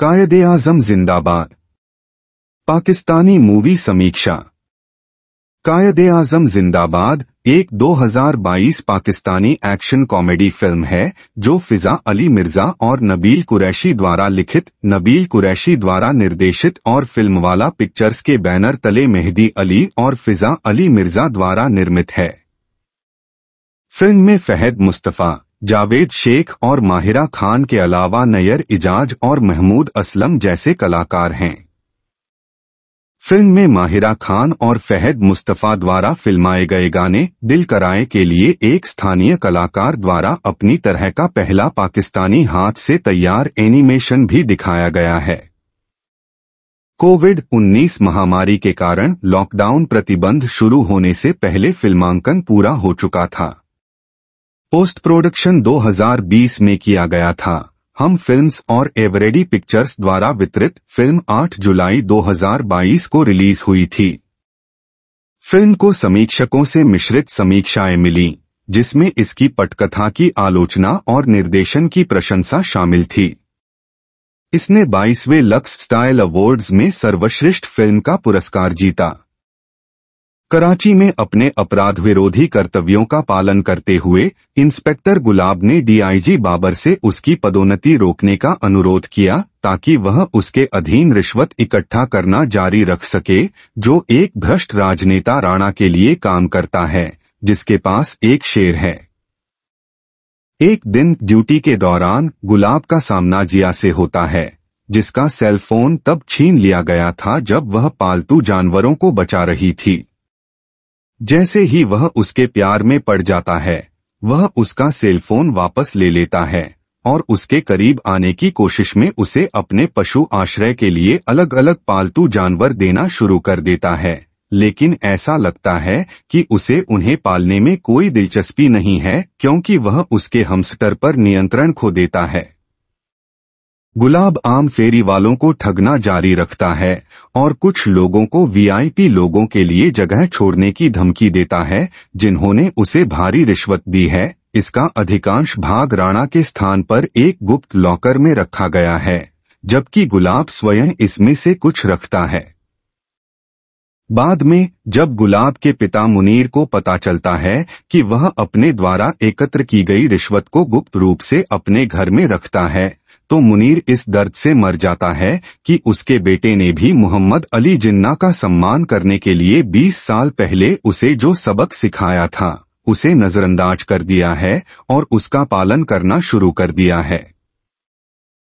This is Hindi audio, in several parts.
कायद आजम जिंदाबाद पाकिस्तानी मूवी समीक्षा कायद आजम जिंदाबाद एक 2022 पाकिस्तानी एक्शन कॉमेडी फिल्म है जो फिजा अली मिर्जा और नबील कुरैशी द्वारा लिखित नबील कुरैशी द्वारा निर्देशित और फिल्मवाला पिक्चर्स के बैनर तले मेहदी अली और फिजा अली मिर्जा द्वारा निर्मित है फिल्म में फहद मुस्तफ़ा जावेद शेख और माहिरा खान के अलावा नयर इजाज और महमूद असलम जैसे कलाकार हैं फिल्म में माहिरा खान और फहद मुस्तफ़ा द्वारा फिल्माए गए गाने दिल कराए के लिए एक स्थानीय कलाकार द्वारा अपनी तरह का पहला पाकिस्तानी हाथ से तैयार एनिमेशन भी दिखाया गया है कोविड 19 महामारी के कारण लॉकडाउन प्रतिबंध शुरू होने से पहले फिल्मांकन पूरा हो चुका था पोस्ट प्रोडक्शन 2020 में किया गया था हम फिल्म्स और एवरेडी पिक्चर्स द्वारा वितरित फिल्म 8 जुलाई 2022 को रिलीज हुई थी फिल्म को समीक्षकों से मिश्रित समीक्षाएं मिली जिसमें इसकी पटकथा की आलोचना और निर्देशन की प्रशंसा शामिल थी इसने 22वें लक्स स्टाइल अवार्ड्स में सर्वश्रेष्ठ फिल्म का पुरस्कार जीता कराची में अपने अपराध विरोधी कर्तव्यों का पालन करते हुए इंस्पेक्टर गुलाब ने डीआईजी बाबर से उसकी पदोन्नति रोकने का अनुरोध किया ताकि वह उसके अधीन रिश्वत इकट्ठा करना जारी रख सके जो एक भ्रष्ट राजनेता राणा के लिए काम करता है जिसके पास एक शेर है एक दिन ड्यूटी के दौरान गुलाब का सामना जिया से होता है जिसका सेलफोन तब छीन लिया गया था जब वह पालतू जानवरों को बचा रही थी जैसे ही वह उसके प्यार में पड़ जाता है वह उसका सेलफोन वापस ले लेता है और उसके करीब आने की कोशिश में उसे अपने पशु आश्रय के लिए अलग अलग पालतू जानवर देना शुरू कर देता है लेकिन ऐसा लगता है कि उसे उन्हें पालने में कोई दिलचस्पी नहीं है क्योंकि वह उसके हमस्टर पर नियंत्रण खो देता है गुलाब आम फेरी वालों को ठगना जारी रखता है और कुछ लोगों को वीआईपी लोगों के लिए जगह छोड़ने की धमकी देता है जिन्होंने उसे भारी रिश्वत दी है इसका अधिकांश भाग राणा के स्थान पर एक गुप्त लॉकर में रखा गया है जबकि गुलाब स्वयं इसमें से कुछ रखता है बाद में जब गुलाब के पिता मुनीर को पता चलता है कि वह अपने द्वारा एकत्र की गई रिश्वत को गुप्त रूप से अपने घर में रखता है तो मुनीर इस दर्द से मर जाता है कि उसके बेटे ने भी मोहम्मद अली जिन्ना का सम्मान करने के लिए 20 साल पहले उसे जो सबक सिखाया था उसे नजरअंदाज कर दिया है और उसका पालन करना शुरू कर दिया है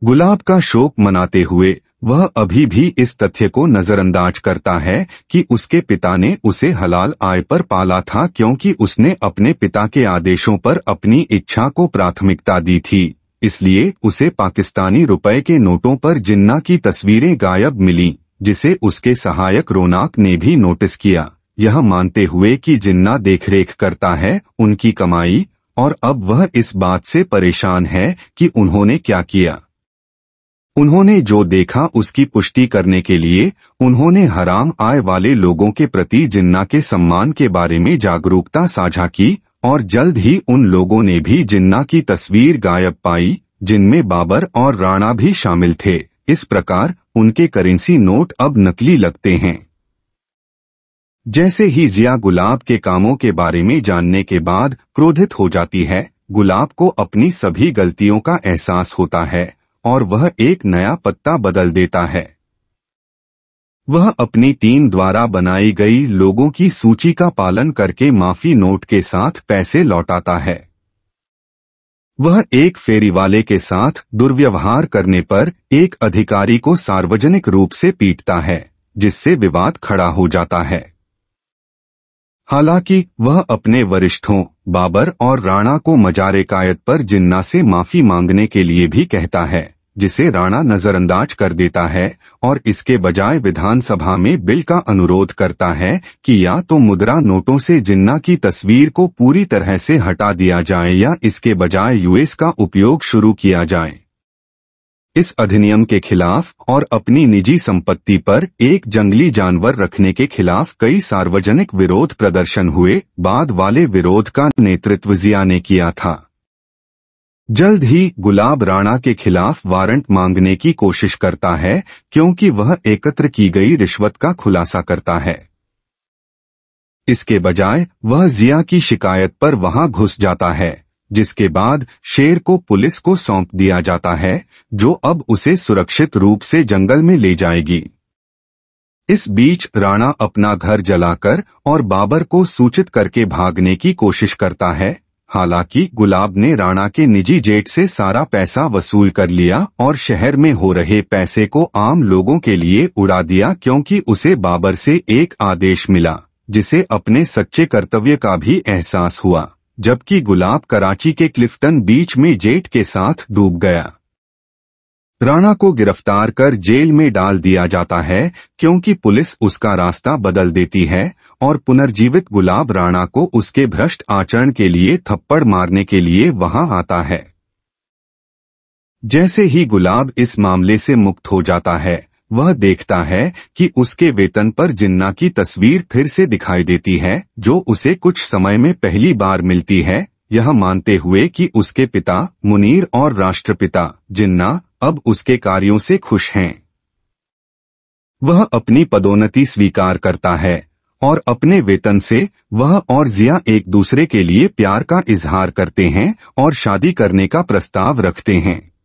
गुलाब का शोक मनाते हुए वह अभी भी इस तथ्य को नजरअंदाज करता है कि उसके पिता ने उसे हलाल आय पर पाला था क्योंकि उसने अपने पिता के आदेशों पर अपनी इच्छा को प्राथमिकता दी थी इसलिए उसे पाकिस्तानी रुपए के नोटों पर जिन्ना की तस्वीरें गायब मिली जिसे उसके सहायक रोनाक ने भी नोटिस किया यह मानते हुए कि जिन्ना देखरेख करता है उनकी कमाई और अब वह इस बात से परेशान है कि उन्होंने क्या किया उन्होंने जो देखा उसकी पुष्टि करने के लिए उन्होंने हराम आय वाले लोगों के प्रति जिन्ना के सम्मान के बारे में जागरूकता साझा की और जल्द ही उन लोगों ने भी जिन्ना की तस्वीर गायब पाई जिनमें बाबर और राणा भी शामिल थे इस प्रकार उनके करेंसी नोट अब नकली लगते हैं जैसे ही जिया गुलाब के कामों के बारे में जानने के बाद क्रोधित हो जाती है गुलाब को अपनी सभी गलतियों का एहसास होता है और वह एक नया पत्ता बदल देता है वह अपनी टीम द्वारा बनाई गई लोगों की सूची का पालन करके माफी नोट के साथ पैसे लौटाता है वह एक फेरी वाले के साथ दुर्व्यवहार करने पर एक अधिकारी को सार्वजनिक रूप से पीटता है जिससे विवाद खड़ा हो जाता है हालांकि वह अपने वरिष्ठों बाबर और राणा को मजारे कायद पर जिन्ना से माफी मांगने के लिए भी कहता है जिसे राणा नजरअंदाज कर देता है और इसके बजाय विधानसभा में बिल का अनुरोध करता है कि या तो मुद्रा नोटों से जिन्ना की तस्वीर को पूरी तरह से हटा दिया जाए या इसके बजाय यूएस का उपयोग शुरू किया जाए इस अधिनियम के खिलाफ और अपनी निजी संपत्ति पर एक जंगली जानवर रखने के खिलाफ कई सार्वजनिक विरोध प्रदर्शन हुए बाद वाले विरोध का नेतृत्व जिया ने किया था जल्द ही गुलाब राणा के खिलाफ वारंट मांगने की कोशिश करता है क्योंकि वह एकत्र की गई रिश्वत का खुलासा करता है इसके बजाय वह जिया की शिकायत पर वहां घुस जाता है जिसके बाद शेर को पुलिस को सौंप दिया जाता है जो अब उसे सुरक्षित रूप से जंगल में ले जाएगी इस बीच राणा अपना घर जलाकर और बाबर को सूचित करके भागने की कोशिश करता है हालांकि गुलाब ने राणा के निजी जेट से सारा पैसा वसूल कर लिया और शहर में हो रहे पैसे को आम लोगों के लिए उड़ा दिया क्योंकि उसे बाबर से एक आदेश मिला जिसे अपने सच्चे कर्तव्य का भी एहसास हुआ जबकि गुलाब कराची के क्लिफ्टन बीच में जेट के साथ डूब गया राणा को गिरफ्तार कर जेल में डाल दिया जाता है क्योंकि पुलिस उसका रास्ता बदल देती है और पुनर्जीवित गुलाब राणा को उसके भ्रष्ट आचरण के लिए थप्पड़ मारने के लिए वहां आता है जैसे ही गुलाब इस मामले से मुक्त हो जाता है वह देखता है कि उसके वेतन पर जिन्ना की तस्वीर फिर से दिखाई देती है जो उसे कुछ समय में पहली बार मिलती है यह मानते हुए कि उसके पिता मुनीर और राष्ट्रपिता जिन्ना अब उसके कार्यों से खुश हैं वह अपनी पदोन्नति स्वीकार करता है और अपने वेतन से वह और जिया एक दूसरे के लिए प्यार का इजहार करते हैं और शादी करने का प्रस्ताव रखते हैं